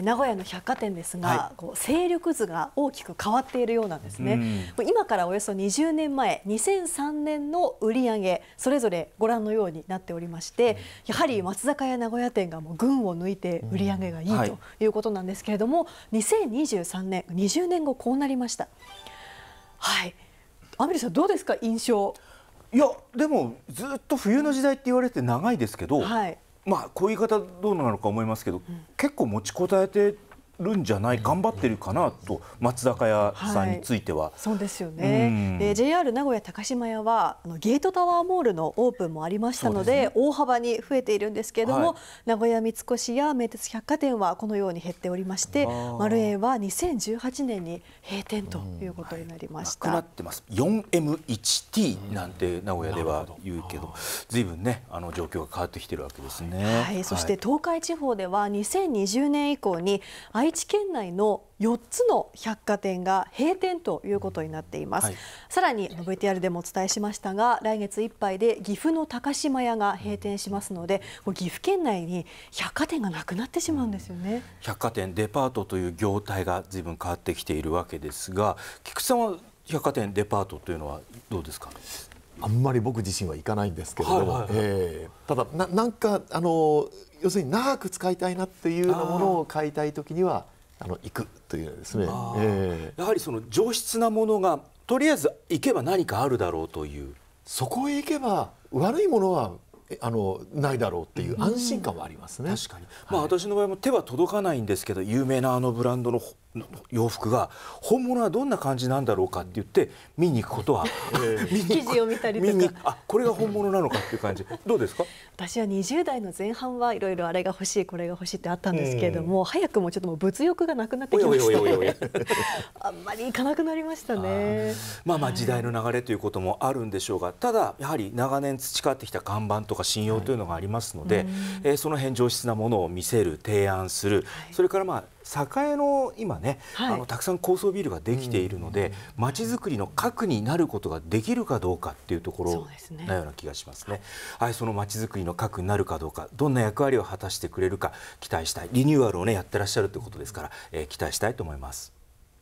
名古屋の百貨店ですが、はい、勢力図が大きく変わっているようなんですね、うん、今からおよそ20年前2003年の売り上げそれぞれご覧のようになっておりまして、やはり松坂屋名古屋店がもう群を抜いて売り上げがいい、うん、ということなんですけれども、はい、2023年20年後こうなりましたはいアミリさんどうですか印象いやでもずっと冬の時代って言われて長いですけど、はい、まあこういう言い方どうなのか思いますけど、結構持ちこたえてるんじゃない頑張ってるかなと松坂屋さんについては、はい、そうですよね、うん、JR 名古屋高島屋はあのゲートタワーモールのオープンもありましたので、ね、大幅に増えているんですけれども、はい、名古屋三越や名鉄百貨店はこのように減っておりまして丸栄は2018年に閉店ということになりました、うんはい、なくなってます 4M1T なんて名古屋では言うけどずいぶんねあの状況が変わってきてるわけですね、はい、そして東海地方では2020年以降に i 愛知県内の4つの百貨店が閉店ということになっています、はい、さらに VTR でもお伝えしましたが来月いっぱいで岐阜の高島屋が閉店しますので岐阜県内に百貨店がなくなってしまうんですよね、うん、百貨店デパートという業態がずいぶん変わってきているわけですが菊池さんは百貨店デパートというのはどうですかあんまり僕自身は行かないんですけれども、はいはいはい、えー、ただななんかあの要するに長く使いたいなっていうものを買いたい時にはあの行くというですね、えー、やはりその上質なものがとりあえず行けば何かあるだろうというそこへ行けば悪いものはあのないだろうっていう安心感はありますね。確かに、まあ、はい、私の場合も手は届かないんですけど有名なあのブランドの洋服が本物はどんな感じなんだろうかって言って見に行くことは、えー、記事を見たりとかあこれが本物なのかっていう感じどうですか私は20代の前半はいろいろあれが欲しいこれが欲しいってあったんですけれども、うん、早くもちょっともう物欲がなくなってきましたあんまり行かなくなりましたねまあまあ時代の流れということもあるんでしょうがただやはり長年培ってきた看板とかか信用というのがありますので、え、はい、その辺上質なものを見せる提案する、はい、それからまあ栄の今ね、はい、あのたくさん高層ビルができているのでまち、づくりの核になることができるかどうかっていうところなような気がしますね。はい、そのまちづくりの核になるかどうかどんな役割を果たしてくれるか期待したいリニューアルをねやってらっしゃるということですから、えー、期待したいと思います。